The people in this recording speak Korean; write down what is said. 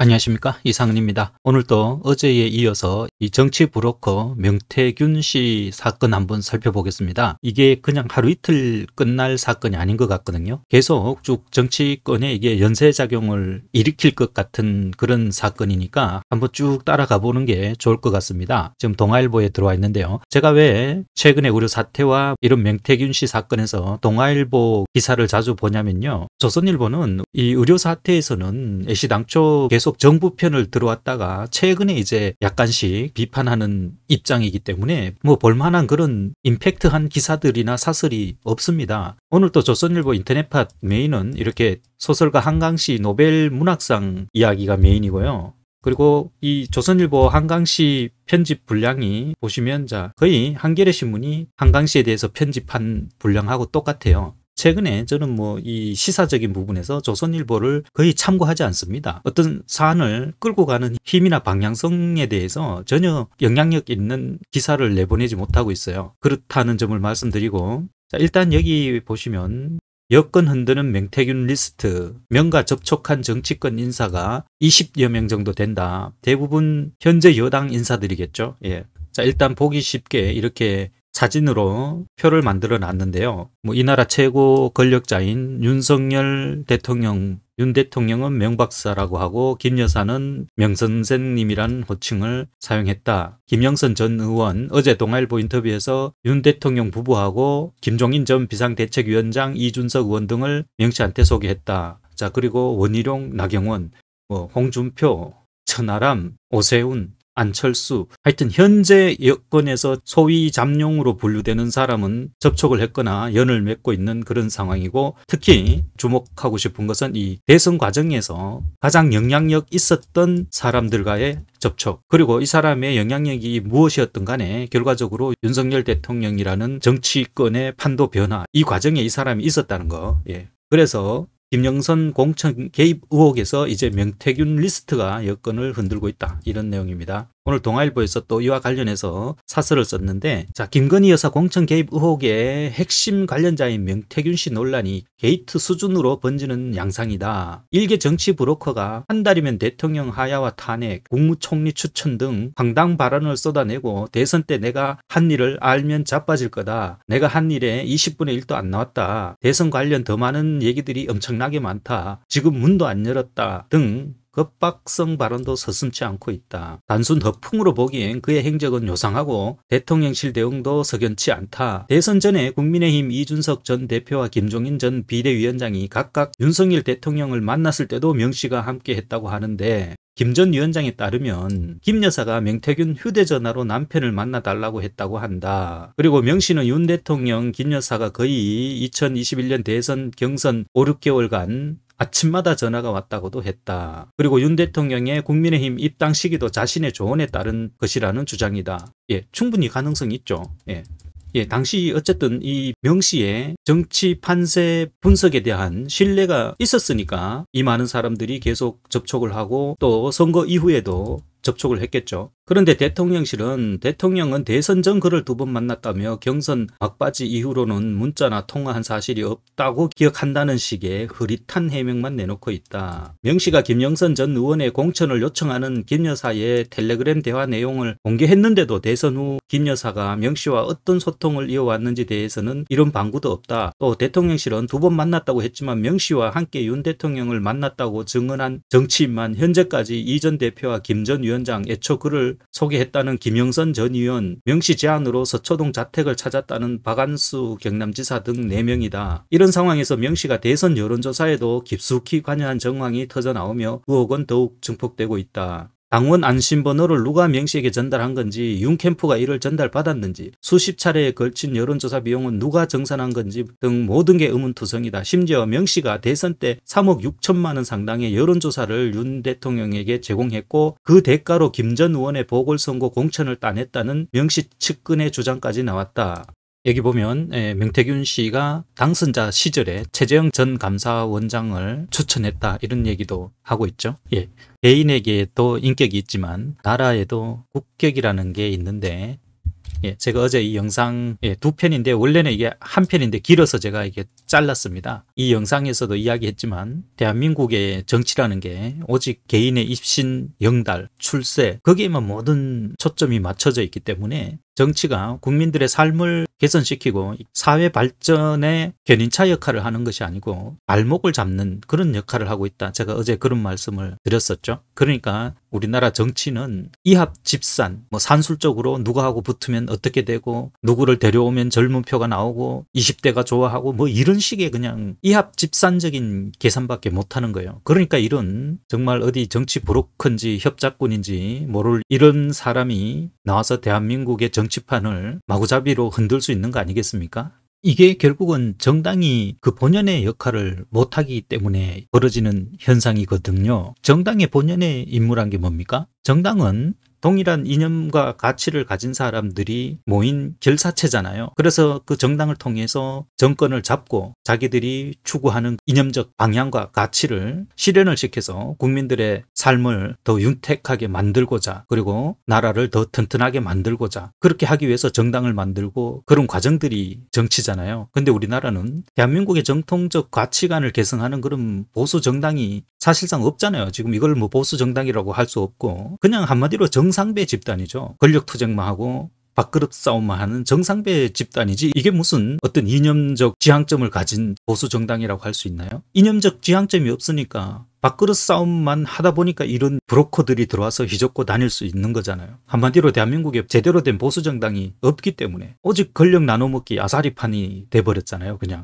안녕하십니까 이상은입니다. 오늘도 어제에 이어서 이 정치 브로커 명태균 씨 사건 한번 살펴보겠습니다. 이게 그냥 하루 이틀 끝날 사건이 아닌 것 같거든요. 계속 쭉 정치권에 이게 연쇄작용을 일으킬 것 같은 그런 사건이니까 한번 쭉 따라가 보는 게 좋을 것 같습니다. 지금 동아일보에 들어와 있는데요. 제가 왜 최근에 우리 사태와 이런 명태균 씨 사건에서 동아일보 기사를 자주 보냐면요. 조선일보는 이 의료 사태에서는 애시당초 계속 계속 정부 편을 들어왔다가 최근에 이제 약간씩 비판하는 입장이기 때문에 뭐 볼만한 그런 임팩트한 기사들이나 사설이 없습니다. 오늘 또 조선일보 인터넷팟 메인은 이렇게 소설가 한강시 노벨 문학상 이야기가 메인이고요. 그리고 이 조선일보 한강시 편집 분량이 보시면 자 거의 한겨레 신문이 한강시에 대해서 편집한 분량하고 똑같아요. 최근에 저는 뭐 이 시사적인 부분에서 조선일보를 거의 참고하지 않습니다. 어떤 사안을 끌고 가는 힘이나 방향성에 대해서 전혀 영향력 있는 기사를 내보내지 못하고 있어요. 그렇다는 점을 말씀드리고 자, 일단 여기 보시면 여권 흔드는 맹태균 리스트, 명과 접촉한 정치권 인사가 20여 명 정도 된다. 대부분 현재 여당 인사들이겠죠. 예. 자, 일단 보기 쉽게 이렇게 사진으로 표를 만들어 놨는데요. 뭐 이 나라 최고 권력자인 윤석열 대통령, 윤 대통령은 명박사라고 하고 김 여사는 명선생님이란 호칭을 사용했다. 김영선 전 의원 어제 동아일보 인터뷰에서 윤 대통령 부부하고 김종인 전 비상대책위원장 이준석 의원 등을 명시한테 소개했다. 자 그리고 원희룡, 나경원, 뭐 홍준표, 천아람 오세훈, 안철수 하여튼 현재 여건에서 소위 잠룡으로 분류되는 사람은 접촉을 했거나 연을 맺고 있는 그런 상황이고 특히 주목하고 싶은 것은 이 대선 과정에서 가장 영향력 있었던 사람들과의 접촉 그리고 이 사람의 영향력이 무엇이었던 간에 결과적으로 윤석열 대통령이라는 정치권의 판도 변화 이 과정에 이 사람이 있었다는 거 예. 그래서 김영선 공천 개입 의혹에서 이제 명태균 리스트가 여건을 흔들고 있다. 이런 내용입니다. 오늘 동아일보에서 또 이와 관련해서 사설을 썼는데 자 김건희 여사 공천 개입 의혹의 핵심 관련자인 명태균 씨 논란이 게이트 수준으로 번지는 양상이다. 일개 정치 브로커가 한 달이면 대통령 하야와 탄핵, 국무총리 추천 등 황당 발언을 쏟아내고 대선 때 내가 한 일을 알면 자빠질 거다. 내가 한 일에 20분의 1도 안 나왔다. 대선 관련 더 많은 얘기들이 엄청나게 많다. 지금 문도 안 열었다 등 급박성 발언도 서슴치 않고 있다. 단순 허풍으로 보기엔 그의 행적은 요상하고 대통령실 대응도 석연치 않다. 대선 전에 국민의힘 이준석 전 대표와 김종인 전 비대위원장이 각각 윤석열 대통령을 만났을 때도 명 씨가 함께 했다고 하는데 김 전 위원장에 따르면 김 여사가 명태균 휴대전화로 남편을 만나달라고 했다고 한다. 그리고 명 씨는 윤 대통령 김 여사가 거의 2021년 대선 경선 5, 6개월간 아침마다 전화가 왔다고도 했다. 그리고 윤 대통령의 국민의힘 입당 시기도 자신의 조언에 따른 것이라는 주장이다. 예, 충분히 가능성이 있죠. 예. 예, 당시 어쨌든 이명시에 정치 판세 분석에 대한 신뢰가 있었으니까 이 많은 사람들이 계속 접촉을 하고 또 선거 이후에도 접촉을 했겠죠. 그런데 대통령실은 대통령은 대선 전 그를 두 번 만났다며 경선 막바지 이후로는 문자나 통화한 사실이 없다고 기억한다는 식의 흐릿한 해명만 내놓고 있다. 명 씨가 김영선 전 의원의 공천을 요청하는 김 여사의 텔레그램 대화 내용을 공개했는데도 대선 후 김 여사가 명 씨와 어떤 소통을 이어왔는지 대해서는 이런 방구도 없다. 또 대통령실은 두 번 만났다고 했지만 명 씨와 함께 윤 대통령을 만났다고 증언한 정치인만 현재까지 이 전 대표와 김 전 위원장 애초 그를 소개했다는 김영선 전 의원 명시 제안으로 서초동 자택을 찾았다는 박안수 경남지사 등 4명이다. 이런 상황에서 명시가 대선 여론조사에도 깊숙이 관여한 정황이 터져나오며 의혹은 더욱 증폭되고 있다. 당원 안심번호를 누가 명시에게 전달한 건지 윤캠프가 이를 전달받았는지 수십 차례에 걸친 여론조사 비용은 누가 정산한 건지 등 모든 게 의문투성이다. 심지어 명시가 대선 때 3억 6천만 원 상당의 여론조사를 윤 대통령에게 제공했고 그 대가로 김 전 의원의 보궐선거 공천을 따냈다는 명시 측근의 주장까지 나왔다. 여기 보면 예, 명태균 씨가 당선자 시절에 최재형 전 감사원장을 추천했다 이런 얘기도 하고 있죠. 예. 개인에게도 인격이 있지만 나라에도 국격이라는 게 있는데 예, 제가 어제 이 영상 예, 두 편인데 원래는 이게 한 편인데 길어서 제가 이게 잘랐습니다. 이 영상에서도 이야기했지만 대한민국의 정치라는 게 오직 개인의 입신, 영달, 출세 거기에만 모든 초점이 맞춰져 있기 때문에 정치가 국민들의 삶을 개선시키고 사회 발전에 견인차 역할을 하는 것이 아니고 발목을 잡는 그런 역할을 하고 있다. 제가 어제 그런 말씀을 드렸었죠. 그러니까 우리나라 정치는 이합 집산, 뭐 산술적으로 누가하고 붙으면 어떻게 되고 누구를 데려오면 젊은 표가 나오고 20대가 좋아하고 뭐 이런 식의 그냥 이합 집산적인 계산밖에 못하는 거예요. 그러니까 이런 정말 어디 정치 브로커인지 협작꾼인지 모를 이런 사람이 나와서 대한민국의 정 정치판을 마구잡이로 흔들 수 있는 거 아니겠습니까? 이게 결국은 정당이 그 본연의 역할을 못하기 때문에 벌어지는 현상이거든요. 정당의 본연의 임무란 게 뭡니까? 정당은 동일한 이념과 가치를 가진 사람들이 모인 결사체잖아요. 그래서 그 정당을 통해서 정권을 잡고 자기들이 추구하는 이념적 방향과 가치를 실현을 시켜서 국민들의 삶을 더 윤택하게 만들고자 그리고 나라를 더 튼튼하게 만들고자 그렇게 하기 위해서 정당을 만들고 그런 과정들이 정치잖아요. 근데 우리나라는 대한민국의 정통적 가치관을 계승하는 그런 보수 정당이 사실상 없잖아요. 지금 이걸 뭐 보수 정당이라고 할 수 없고 그냥 한마디로 정 정상배 집단이죠. 권력 투쟁만 하고 밥그릇 싸움만 하는 정상배 집단이지 이게 무슨 어떤 이념적 지향점을 가진 보수 정당이라고 할 수 있나요? 이념적 지향점이 없으니까 밥그릇 싸움만 하다 보니까 이런 브로커들이 들어와서 휘젓고 다닐 수 있는 거잖아요. 한마디로 대한민국에 제대로 된 보수 정당이 없기 때문에 오직 권력 나눠먹기 아사리판이 돼버렸잖아요. 그냥